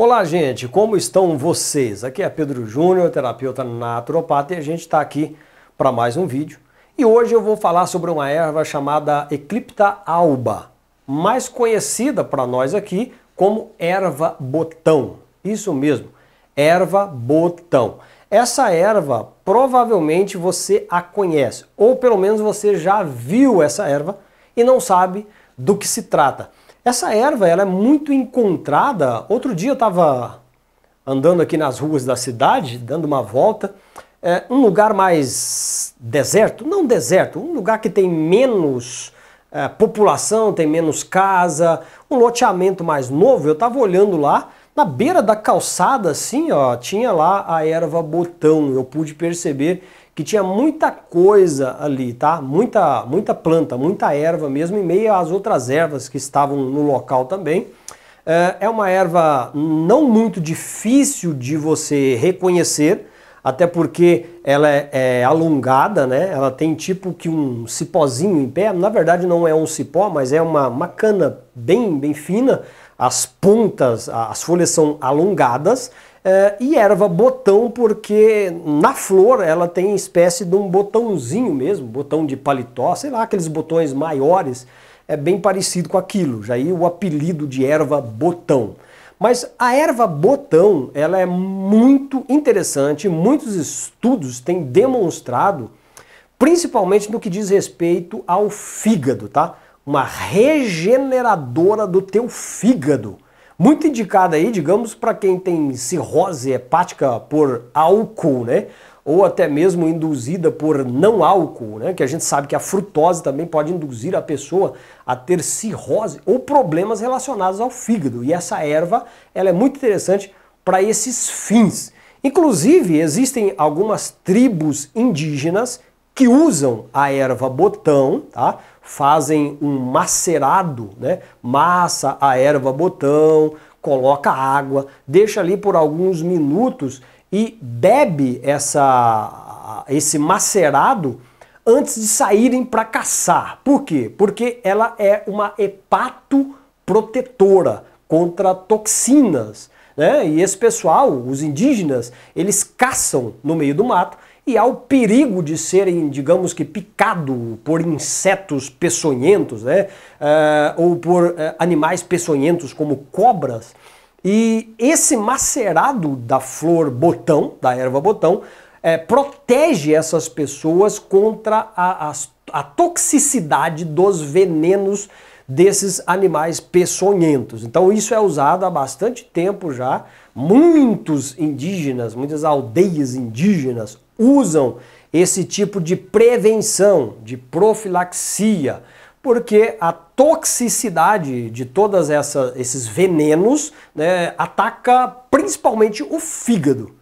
Olá, gente, como estão vocês? Aqui é Pedro Júnior, terapeuta naturopata, e a gente está aqui para mais um vídeo. E hoje eu vou falar sobre uma erva chamada Eclipta alba, mais conhecida para nós aqui como erva botão. Isso mesmo, erva botão. Essa erva provavelmente você a conhece, ou pelo menos você já viu essa erva e não sabe do que se trata. Essa erva ela é muito encontrada. Outro dia eu estava andando aqui nas ruas da cidade, dando uma volta, é, um lugar mais deserto, não deserto, um lugar que tem menos é, população, tem menos casa, um loteamento mais novo. Eu estava olhando lá, na beira da calçada, assim, ó, tinha lá a erva botão. Eu pude perceber que tinha muita coisa ali, tá? Muita, muita planta, muita erva mesmo, em meio às outras ervas que estavam no local também. É, é uma erva não muito difícil de você reconhecer, até porque ela é, é alongada, né? Ela tem tipo que um cipózinho em pé. Na verdade não é um cipó, mas é uma, uma cana bem, bem fina. As pontas, as folhas são alongadas eh, e erva botão, porque na flor ela tem espécie de um botãozinho mesmo, botão de paletó, sei lá, aqueles botões maiores, é bem parecido com aquilo, já aí o apelido de erva botão. Mas a erva botão, ela é muito interessante, muitos estudos têm demonstrado, principalmente no que diz respeito ao fígado, tá? Uma regeneradora do teu fígado muito indicada aí, digamos, para quem tem cirrose hepática por álcool, né? Ou até mesmo induzida por não álcool, né? Que a gente sabe que a frutose também pode induzir a pessoa a ter cirrose ou problemas relacionados ao fígado. E essa erva, ela é muito interessante para esses fins. Inclusive, existem algumas tribos indígenas que usam a erva botão, tá? fazem um macerado, né? massa a erva botão, coloca água, deixa ali por alguns minutos e bebe essa, esse macerado antes de saírem para caçar. Por quê? Porque ela é uma hepatoprotetora contra toxinas né? E esse pessoal, os indígenas, eles caçam no meio do mato e há o perigo de serem, digamos que, picado por insetos peçonhentos, né? Uh, ou por uh, animais peçonhentos como cobras. E esse macerado da flor botão, da erva botão, é, protege essas pessoas contra a, a, a toxicidade dos venenos desses animais peçonhentos. Então isso é usado há bastante tempo já. Muitos indígenas, muitas aldeias indígenas usam esse tipo de prevenção, de profilaxia, porque a toxicidade de todos esses venenos né, ataca principalmente o fígado.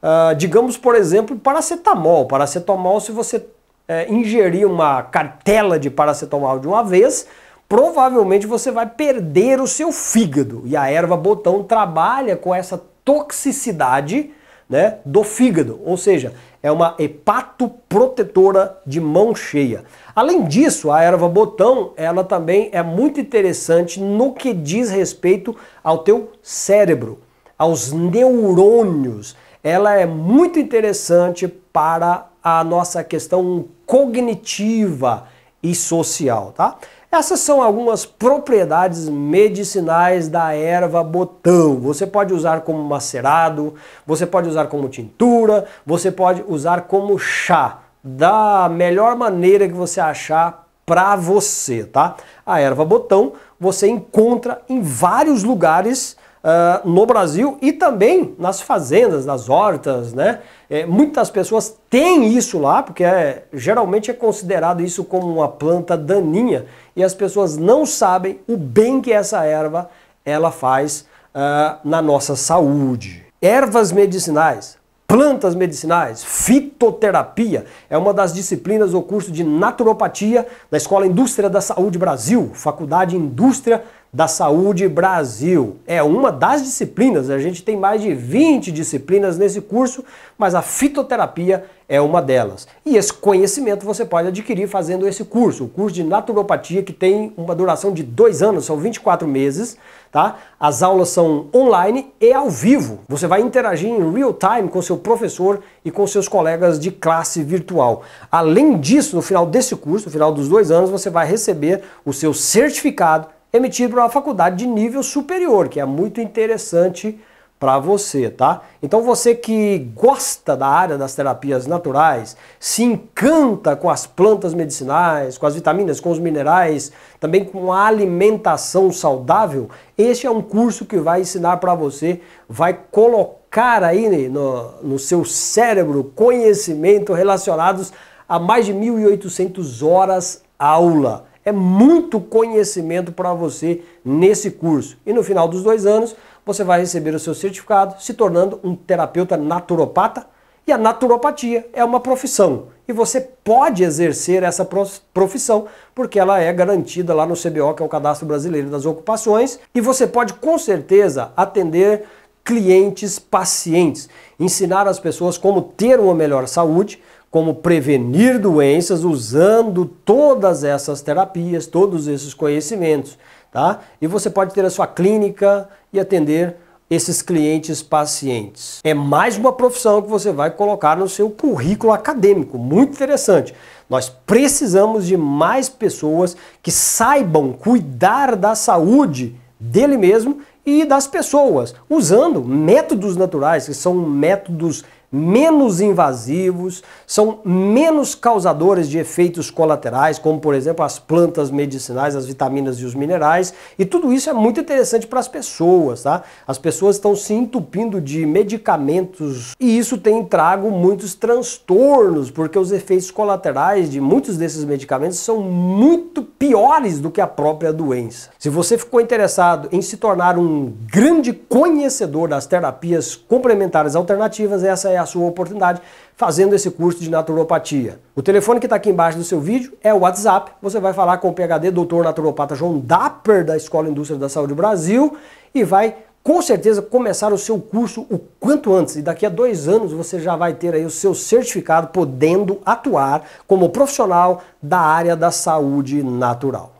Uh, digamos, por exemplo, paracetamol. Paracetamol, se você é, ingerir uma cartela de paracetamol de uma vez, provavelmente você vai perder o seu fígado. E a erva botão trabalha com essa toxicidade né, do fígado, ou seja, é uma hepatoprotetora de mão cheia. Além disso, a erva botão, ela também é muito interessante no que diz respeito ao teu cérebro, aos neurônios. Ela é muito interessante para a nossa questão cognitiva e social, tá? Essas são algumas propriedades medicinais da erva botão. Você pode usar como macerado, você pode usar como tintura, você pode usar como chá, da melhor maneira que você achar para você, tá? A erva botão você encontra em vários lugares uh, no Brasil e também nas fazendas, nas hortas, né? É, muitas pessoas têm isso lá, porque é, geralmente é considerado isso como uma planta daninha e as pessoas não sabem o bem que essa erva ela faz uh, na nossa saúde. Ervas medicinais, plantas medicinais, fitoterapia, é uma das disciplinas do curso de naturopatia da Escola Indústria da Saúde Brasil, Faculdade Indústria da Saúde Brasil. É uma das disciplinas, a gente tem mais de 20 disciplinas nesse curso, mas a fitoterapia é uma delas. E esse conhecimento você pode adquirir fazendo esse curso, o curso de naturopatia que tem uma duração de dois anos, são 24 meses, tá? As aulas são online e ao vivo. Você vai interagir em real time com seu professor e com seus colegas de classe virtual. Além disso, no final desse curso, no final dos dois anos, você vai receber o seu certificado emitido para uma faculdade de nível superior, que é muito interessante para você, tá? Então você que gosta da área das terapias naturais, se encanta com as plantas medicinais, com as vitaminas, com os minerais, também com a alimentação saudável, este é um curso que vai ensinar para você, vai colocar aí no, no seu cérebro conhecimento relacionados a mais de 1.800 horas aula. É muito conhecimento para você nesse curso. E no final dos dois anos, você vai receber o seu certificado, se tornando um terapeuta naturopata. E a naturopatia é uma profissão. E você pode exercer essa profissão, porque ela é garantida lá no CBO, que é o Cadastro Brasileiro das Ocupações. E você pode, com certeza, atender clientes, pacientes, ensinar as pessoas como ter uma melhor saúde, como prevenir doenças usando todas essas terapias, todos esses conhecimentos, tá? E você pode ter a sua clínica e atender esses clientes pacientes. É mais uma profissão que você vai colocar no seu currículo acadêmico, muito interessante. Nós precisamos de mais pessoas que saibam cuidar da saúde dele mesmo e das pessoas, usando métodos naturais, que são métodos menos invasivos, são menos causadores de efeitos colaterais, como por exemplo as plantas medicinais, as vitaminas e os minerais, e tudo isso é muito interessante para as pessoas, tá? As pessoas estão se entupindo de medicamentos e isso tem trago muitos transtornos, porque os efeitos colaterais de muitos desses medicamentos são muito piores do que a própria doença. Se você ficou interessado em se tornar um grande conhecedor das terapias complementares alternativas, essa é é a sua oportunidade fazendo esse curso de naturopatia. O telefone que está aqui embaixo do seu vídeo é o WhatsApp. Você vai falar com o PHD Dr. Naturopata João Dapper, da Escola Indústria da Saúde Brasil, e vai com certeza começar o seu curso o quanto antes. E daqui a dois anos você já vai ter aí o seu certificado podendo atuar como profissional da área da saúde natural.